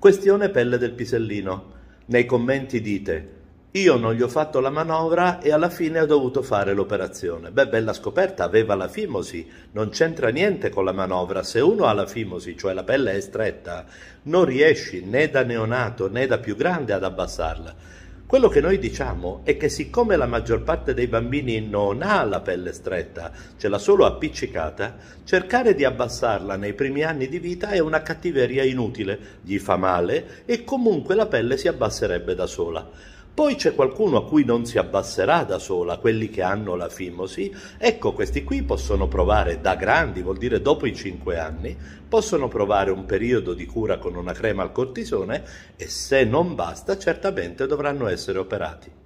Questione pelle del pisellino. Nei commenti dite io non gli ho fatto la manovra e alla fine ho dovuto fare l'operazione. Beh, bella scoperta, aveva la fimosi, non c'entra niente con la manovra. Se uno ha la fimosi, cioè la pelle è stretta, non riesci né da neonato né da più grande ad abbassarla. Quello che noi diciamo è che siccome la maggior parte dei bambini non ha la pelle stretta, ce l'ha solo appiccicata, cercare di abbassarla nei primi anni di vita è una cattiveria inutile, gli fa male e comunque la pelle si abbasserebbe da sola. Poi c'è qualcuno a cui non si abbasserà da sola, quelli che hanno la fimosi. Ecco, questi qui possono provare da grandi, vuol dire dopo i 5 anni, possono provare un periodo di cura con una crema al cortisone e se non basta certamente dovranno essere operati.